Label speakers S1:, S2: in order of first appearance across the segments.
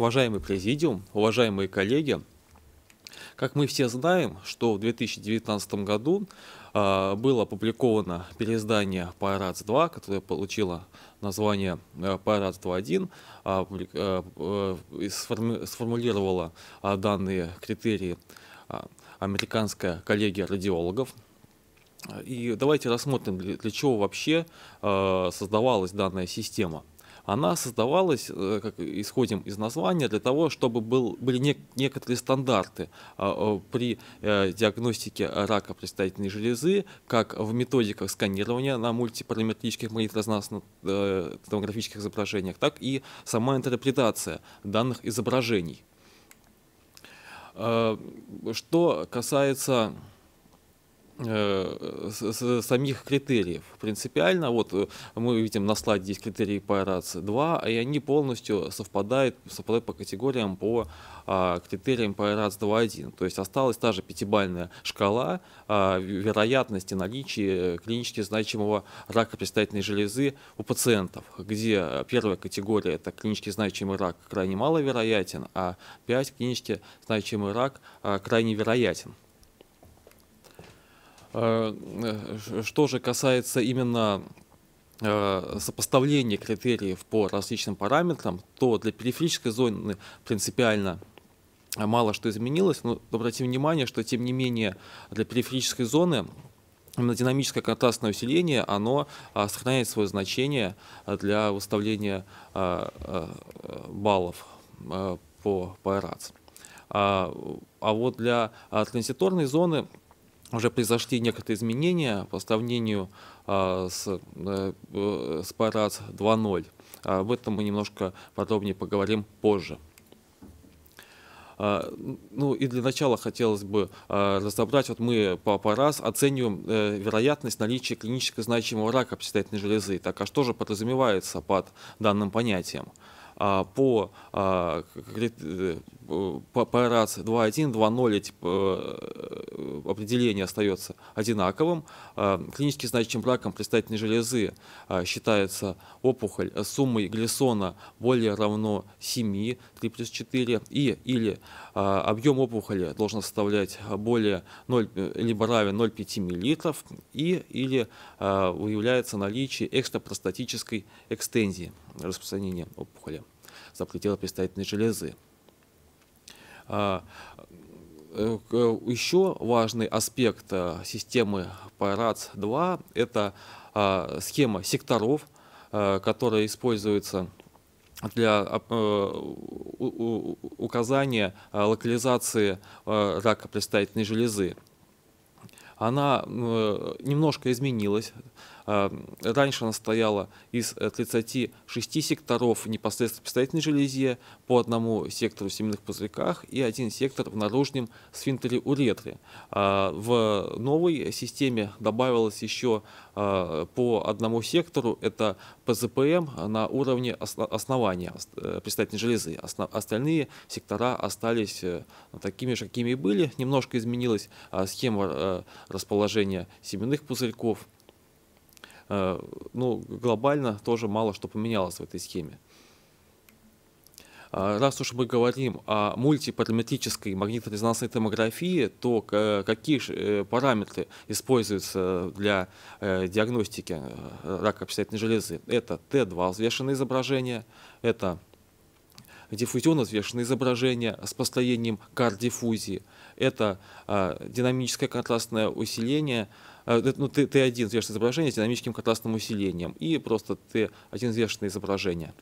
S1: Уважаемый президиум, уважаемые коллеги, как мы все знаем, что в 2019 году э, было опубликовано переиздание «Пайрац-2», которое получило название э, «Пайрац-2.1», а, э, э, сформи сформулировало э, данные критерии э, американская коллегия радиологов, и давайте рассмотрим, для, для чего вообще э, создавалась данная система она создавалась, э, как исходим из названия, для того, чтобы был, были не, некоторые стандарты а, при э, диагностике рака предстательной железы, как в методиках сканирования на мультипараметрических магнитно-резонансных э, томографических изображениях, так и сама интерпретация данных изображений. Что касается Э, с самих критериев. Принципиально, вот э, мы видим на слайде здесь критерии по РАЦ-2, и они полностью совпадают, совпадают по категориям, по а, критериям по РАЦ-2.1. То есть осталась та же пятибальная шкала а, вероятности наличия клинически значимого рака предстательной железы у пациентов, где первая категория – это клинически значимый рак крайне маловероятен, а 5 – клинически значимый рак а, крайне вероятен. Э, э, что же касается именно э, сопоставления критериев по различным параметрам, то для периферической зоны принципиально мало что изменилось, но обратим внимание, что тем не менее для периферической зоны именно динамическое контрастное усиление, оно а, сохраняет свое значение для выставления а, а, баллов по, по А вот для транзиторной зоны уже произошли некоторые изменения по сравнению а, э, э, с, э, с Парац 2.0. Об этом мы немножко подробнее поговорим позже. А, ну и для начала хотелось бы а, разобрать, вот мы по ПАРАС оцениваем э, вероятность наличия клинически значимого рака предстательной железы. Так а что же подразумевается под данным понятием? А, а, э, по, по, по РАЦ 2.1, 2.0 эти э, э, определение остается одинаковым. А, клинически значимым раком предстательной железы считается опухоль с суммой глисона более равно 7, 3 плюс 4, и или объем опухоли должен составлять более 0, либо равен 0,5 мл, и или выявляется наличие экстрапростатической экстензии распространения опухоли за пределы предстательной железы. А, э, еще важный аспект э, системы PRATS-2 – это а, схема секторов, э, которая используется для а, указания локализации рака предстательной железы. Она немножко изменилась Эм, раньше она стояла из 36 э, секторов непосредственно в предстательной железе, по одному сектору в семенных пузырьках и один сектор в наружном сфинктере уретры. А, в новой системе добавилось еще э, по одному сектору, это ПЗПМ на уровне основания э, предстательной железы. Остальные сектора остались такими же, какими и были. Немножко изменилась схема расположения семенных пузырьков. Э, ну, глобально тоже мало что поменялось в этой схеме. А, раз уж мы говорим о мультипараметрической магнитно-резонансной томографии, то э, какие же э, параметры используются для диагностики рака обстоятельной железы? Это Т2 взвешенное изображение, это диффузионно взвешенное изображение с построением кардиффузии, это динамическое контрастное усиление, Э, ну, ты, ты один взвешиваешь изображение с динамическим контрастным усилением, и просто ты один взвешенное изображение.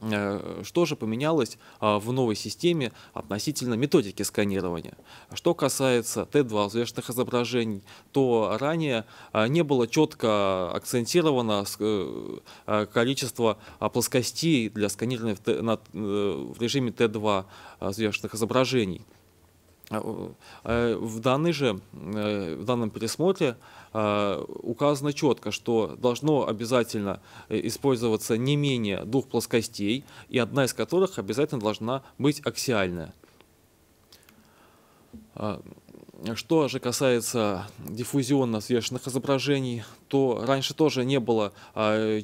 S1: Э, что же поменялось э, в новой системе относительно методики сканирования? Что касается Т2 взвешенных изображений, то ранее не было четко акцентировано количество плоскостей для сканирования в режиме Т2 взвешенных изображений. Э, э, в, данной же, э, в данном пересмотре указано четко, что должно обязательно использоваться не менее двух плоскостей, и одна из которых обязательно должна быть аксиальная. Что же касается диффузионно свешенных изображений, то раньше тоже не было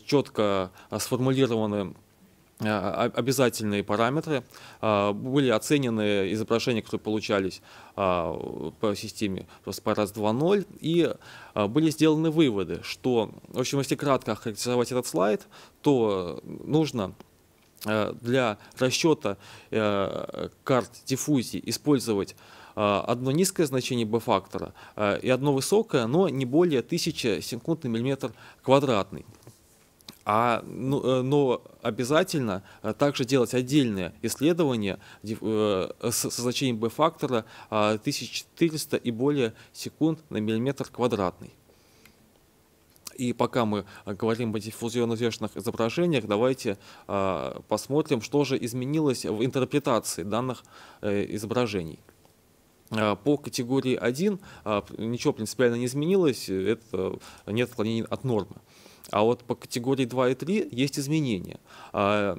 S1: четко сформулированы Э, обязательные параметры, э, были оценены изображения, которые получались э, по системе просто по раз 2.0, и были сделаны выводы, что, в общем, если кратко охарактеризовать этот слайд, то нужно для расчета карт диффузии использовать одно низкое значение b-фактора и одно высокое, но не более 1000 секунд на миллиметр квадратный. А, ну, э, но обязательно э, также делать отдельное исследование э, со значением B-фактора 1400 а, и более секунд на миллиметр квадратный. И пока мы говорим о диффузионно-вешенных изображениях, давайте а, посмотрим, что же изменилось в интерпретации данных изображений. А, по категории 1 ничего принципиально не изменилось, это нет отклонений от нормы. А вот по категории 2 и 3 есть изменения. А,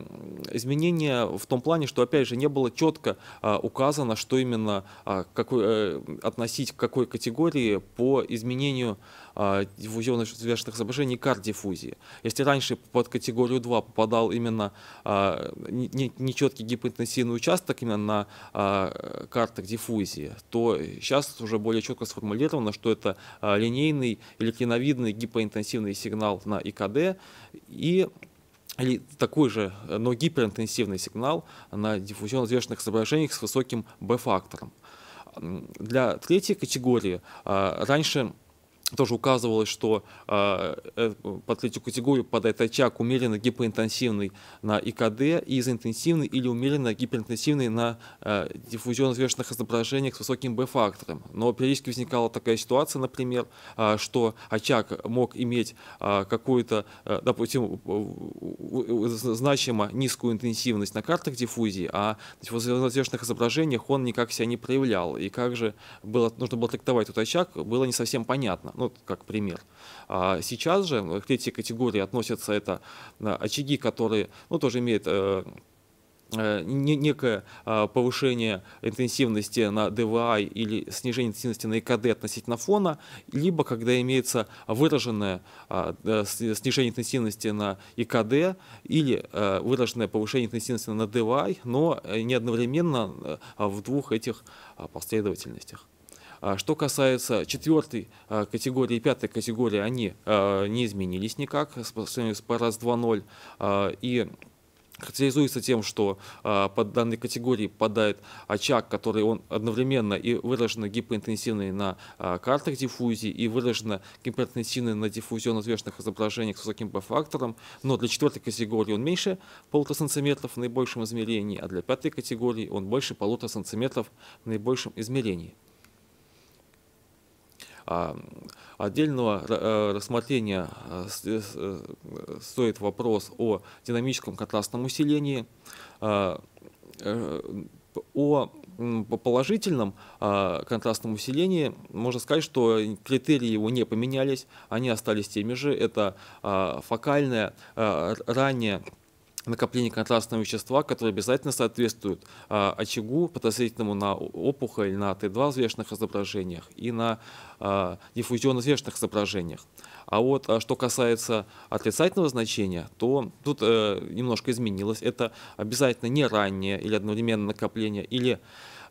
S1: изменения в том плане, что, опять же, не было четко а, указано, что именно а, какой, э, относить к какой категории по изменению диффузионно-связочных изображений кардиффузии. Если раньше под категорию 2 попадал именно нечеткий гипоинтенсивный участок именно на картах диффузии, то сейчас уже более четко сформулировано, что это линейный или клиновидный гипоинтенсивный сигнал на ИКД и или такой же, э, но гиперинтенсивный сигнал на диффузионно-звешенных соображениях с высоким B-фактором. Для третьей категории а, раньше тоже указывалось, что а, э, под третью категорию падает рычаг умеренно гипоинтенсивный на ИКД и изоинтенсивный или умеренно гиперинтенсивный на э, диффузионно-взвешенных изображениях с высоким B-фактором. Но периодически возникала такая ситуация, например, э, что очаг мог иметь э, какую-то, э, допустим, значимо низкую интенсивность на картах диффузии, а на диффузионно-взвешенных изображениях он никак себя не проявлял. И как же было, нужно было трактовать этот очаг, было не совсем понятно ну, как пример. А сейчас же ну, к третьей категории относятся это а, очаги, которые ну, тоже имеют э, э, некое а, повышение интенсивности на ДВАИ или снижение интенсивности на ИКД относительно фона, либо когда имеется выраженное снижение интенсивности на ИКД или э, выраженное повышение интенсивности на ДВАИ, но не одновременно в двух этих последовательностях. А что касается четвертой а, категории и пятой категории, они а, не изменились никак по сравнению с PRS И характеризуется тем, что э, под данной категории подает очаг, который он одновременно и выраженно гипоинтенсивный на э, картах диффузии и выраженно гипоинтенсивный на диффузионно-отвешенных изображениях с высоким B-фактором, но для четвертой категории он меньше полутора сантиметров в наибольшем измерении, а для пятой категории он больше полутора сантиметров в наибольшем измерении. А, отдельного э, рассмотрения э, э, стоит вопрос о динамическом контрастном усилении, а, о положительном а, контрастном усилении можно сказать, что критерии его не поменялись, они остались теми же. Это фокальное раннее накопление контрастного вещества, которое обязательно соответствует а, очагу, подозрительному на опухоль, на Т2 взвешенных изображениях и на а, диффузионно взвешенных изображениях. А вот а, что касается отрицательного значения, то тут э, немножко изменилось. Это обязательно не раннее или одновременное накопление, или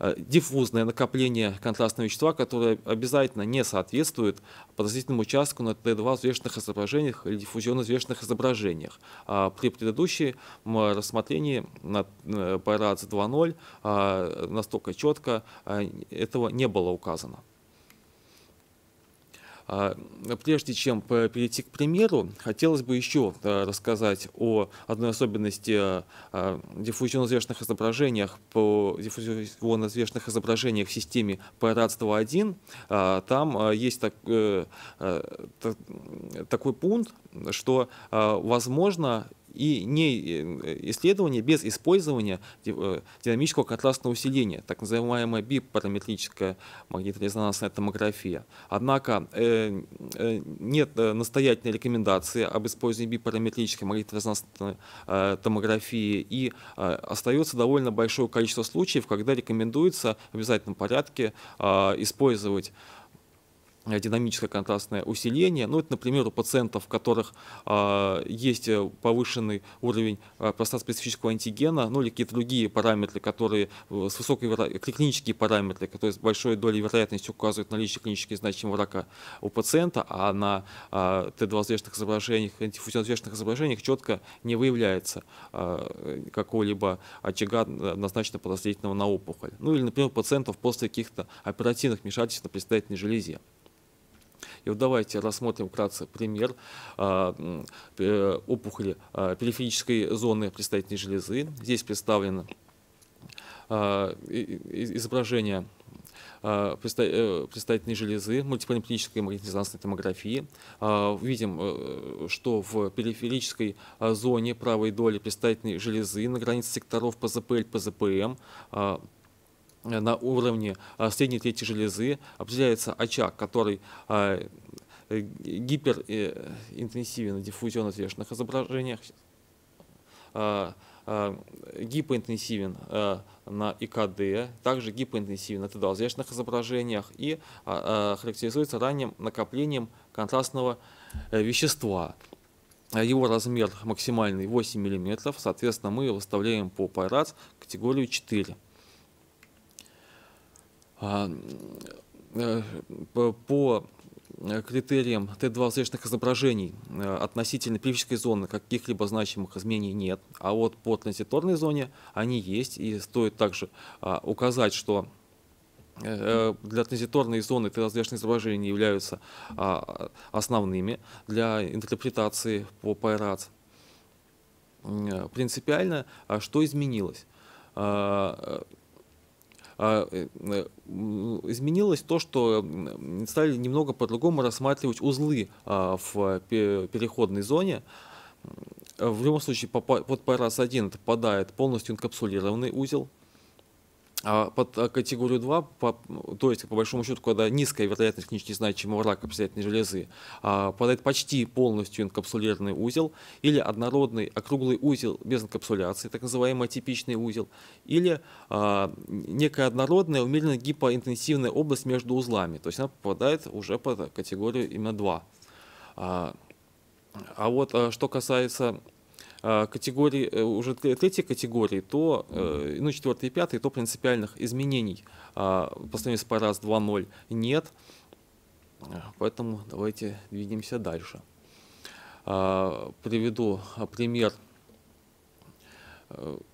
S1: Э, диффузное накопление контрастного вещества, которое обязательно не соответствует подозрительному участку на Т2 взвешенных изображениях или диффузионно взвешенных изображениях. А при предыдущем рассмотрении на э, ПРАЦ 2.0 а, настолько четко а, этого не было указано. А, прежде чем перейти к примеру, хотелось бы еще рассказать о одной особенности а, а, диффузионно-извешенных изображениях по диффузионно-извешенных изображениях в системе P-1. Там есть так, э, э, такой пункт, что возможно и не э, исследование без использования э, динамического контрастного усиления, так называемая бипараметрическая магнитно-резонансная томография. Однако э, нет настоятельной рекомендации об использовании бипараметрической магнитно-резонансной томографии и остается довольно большое количество случаев, когда рекомендуется в обязательном порядке использовать динамическое контрастное усиление. Ну, это, например, у пациентов, у которых а, э, есть повышенный уровень э, простат-специфического антигена, ну или какие-то другие параметры, которые э, с высокой веро... клинические параметры, которые с большой долей вероятности указывают наличие клинически значимого рака у пациента, а на э, а, Т2-звездных изображениях, антифузионно-звездных изображениях четко не выявляется э, какого-либо очага однозначно подозрительного на опухоль. Ну или, например, у пациентов после каких-то оперативных вмешательств на предстательной железе. И вот давайте рассмотрим вкратце пример а, опухоли а, периферической зоны предстательной железы. Здесь представлено а, изображение э, предстательной железы, мультиполимплической магнитно-резонансной томографии. Видим, э, что в периферической зоне правой доли предстательной железы на границе секторов ПЗПЛ, ПЗПМ Э, на уровне э, средней третьей железы, определяется очаг, который э, гиперинтенсивен на диффузионно-отвешенных изображениях, гипоинтенсивен на ИКД, также гипоинтенсивен на ТДЛЗшных изображениях и а, а, характеризуется ранним накоплением контрастного вещества. Его размер максимальный 8 мм, соответственно, мы выставляем по PyRATS категорию 4. А, э, по э, критериям Т2-зешных изображений э, относительно психической зоны каких-либо значимых изменений нет, а вот по транзиторной зоне они есть, и стоит также а, указать, что для транзиторной зоны Т-различные изображения являются а, основными для интерпретации по Пайрац. Принципиально, что изменилось? А, э, э, изменилось то, что стали немного по-другому рассматривать узлы а, в переходной зоне. В любом случае, под PRS-1 попадает полностью инкапсулированный узел, а под а, категорию 2, по, ну, то есть, по большому счету, когда низкая вероятность клинически значимого рака предстательной железы, а, падает почти полностью инкапсулированный узел или однородный округлый узел без инкапсуляции, так называемый атипичный узел, или а, некая однородная, умеренно гипоинтенсивная область между узлами, то есть она попадает уже под категорию именно 2. А, а вот а, что касается Э, категории, э, уже третьей категории, то, э, ну, четвертой и пятой, то принципиальных изменений а, по сравнению с ПАРАС 2.0 нет. Поэтому давайте двинемся дальше. А, приведу а, пример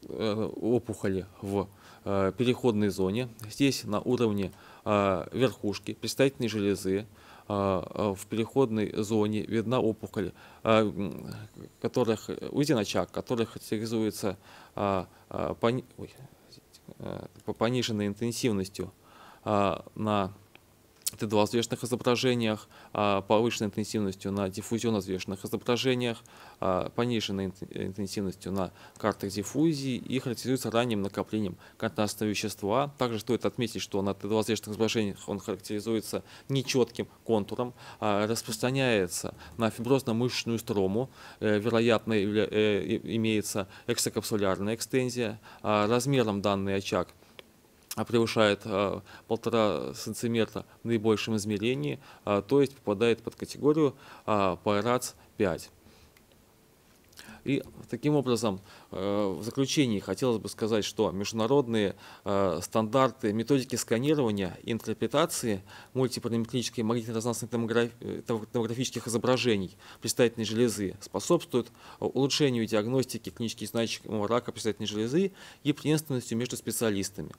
S1: опухоли в переходной зоне. Здесь на уровне верхушки предстательной железы а, а, в переходной зоне видна опухоль, а, которых, э, узин очаг, которая характеризуется э, пониженной интенсивностью на Т2 взвешенных изображениях, а, повышенной интенсивностью на диффузионно взвешенных изображениях, а, пониженной интенсивностью на картах диффузии и характеризуется ранним накоплением контрастного вещества. Также стоит отметить, что на Т2 взвешенных изображениях он характеризуется нечетким контуром, а, распространяется на фиброзно-мышечную строму, э, вероятно э, имеется экстракапсулярная экстензия, размером данный очаг – а, превышает а, полтора сантиметра в наибольшем измерении, а, то есть попадает под категорию PyRats 5. И таким образом, э, в заключении хотелось бы сказать, что международные э, стандарты методики сканирования и интерпретации мультипараметрической магнитно резонансных э, томографических изображений предстательной железы способствуют улучшению диагностики клинически значимого рака предстательной железы и преемственностью между специалистами.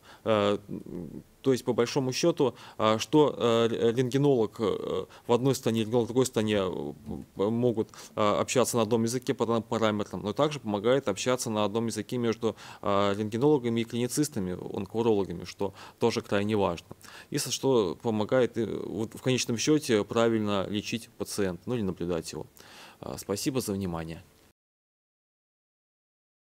S1: То есть, по большому счету, а, что а, рентгенолог э, в одной стране, рентгенолог в другой стране э, могут а, общаться на одном языке по данным параметрам, но также помогает общаться на одном языке между рентгенологами и клиницистами, онкологами, что тоже крайне важно. И что помогает э, в конечном счете правильно лечить пациента, ну или наблюдать его. Спасибо за внимание.